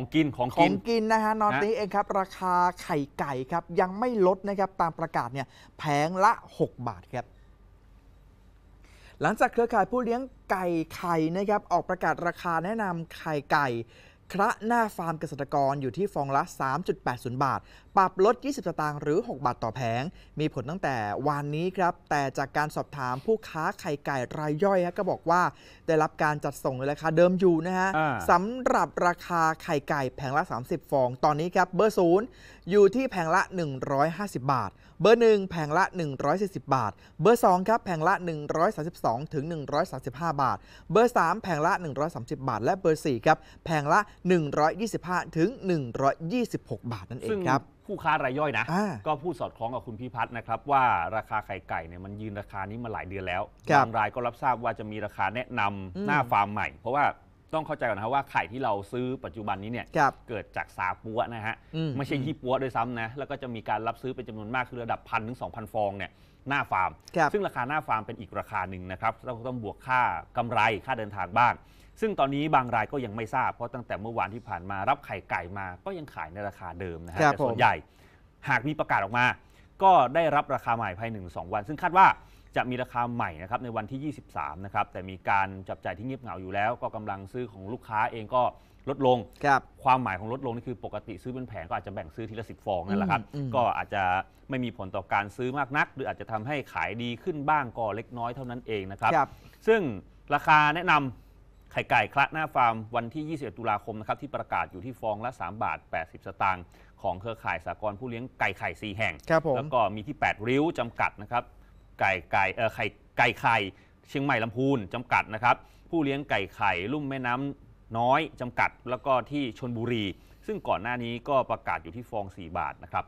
ของกิน ของกของนกินนะฮะ นอนนนี้เองครับ ราคาไข่ไก่ครับ ยังไม่ลดนะครับ ตามประกาศเนี่ยแผงละ 6 บาทครับ หลังจากเครือข่ายผู้เลี้ยงไก่ไข่นะครับ ออกประกาศราคาแนะนำไข่ไก่คระหน้าฟาร์มเกษตรกรอยู่ที่ฟองละ 3.80 บาท ปรับลด 20สตางค์หรือ 6 บาทต่อแผงมีผลตั้งแต่วันนี้ครับ แต่จากการสอบถามผู้ค้าไข่ไก่รายย่อยก็บอกว่าได้รับการจัดส่งในราคาเดิมอยู่นะฮะ สำหรับราคาไข่ไก่แผงละ 30 ฟองตอนนี้ครับเบอร์ศูนย์อยู่ที่แผงละ 150 บาท เบอร์หนึ่งแผงละ140บาท เบอร์สองครับแผงละ132ถึง135 บาท เบอร์สามแผงละ 130 บาท และเบอร์สี่ครับแผงละ125 ถึง 126 บาทนั่นเองครับ ผู้ค้ารายย่อยนะ ก็พูดสอดคล้องกับคุณพิพัฒน์นะครับ ว่าราคาไข่ไก่เนี่ยมันยืนราคานี้มาหลายเดือนแล้วบางรายก็รับทราบว่าจะมีราคาแนะนำหน้าฟาร์มใหม่เพราะว่าต้องเข้าใจก่อนนะครับว่าไข่ที่เราซื้อปัจจุบันนี้ เนี่ย เกิดจากสาปัวนะฮะไม่ใช่ยี่ปัวด้วยซ้ำนะแล้วก็จะมีการรับซื้อเป็นจำนวนมากคือระดับพันถึงสองพันฟองเนี่ยหน้าฟาร์ม ซึ่งราคาหน้าฟาร์มเป็นอีกราคาหนึ่งนะครับ เราก็ต้องบวกค่ากำไรค่าเดินทางบ้างซึ่งตอนนี้บางรายก็ยังไม่ทราบเพราะตั้งแต่เมื่อวานที่ผ่านมารับไข่ไก่มา ก็ยังขายในราคาเดิมนะฮะแต่ส่วนใหญ่หากมีประกาศออกมาก็ได้รับราคาใหม่ภายในึ่งสองวัน ซึ่งคาดว่าจะมีราคาใหม่นะครับในวันที่ 23 นะครับ แต่มีการจับจ่ายที่เงียบเหงาอยู่แล้ว ก็กำลังซื้อของลูกค้าเองก็ลดลงคความหมายของลดลงนี่คือปกติซื้อเป็นแผง ก็อาจจะแบ่งซื้อทีละสิบฟองนั่นแหละครับก็อาจจะไม่มีผลต่อการซื้อมากนัก หรืออาจจะทำให้ขายดีขึ้นบ้างก็เล็กน้อยเท่านั้นเองนะครับ ซึ่งราคาแนะนำไข่ไก่คละหน้าฟาร์มวันที่ 21 ตุลาคมนะครับที่ประกาศอยู่ที่ฟองละ 3 บาท 80 สตางค์ของเครือข่ายสากลผู้เลี้ยงไก่ไข่ 4 แห่ง แล้วก็มีที่ 8 ริ้วจำกัดนะครับ ไก่ไก่เออไข่ไก่ไข่เชียงใหม่ลำพูนจำกัดนะครับ ผู้เลี้ยงไก่ไข่ลุ่มแม่น้ำน้อยจำกัด แล้วก็ที่ชนบุรี ซึ่งก่อนหน้านี้ก็ประกาศอยู่ที่ฟอง 4 บาทนะครับ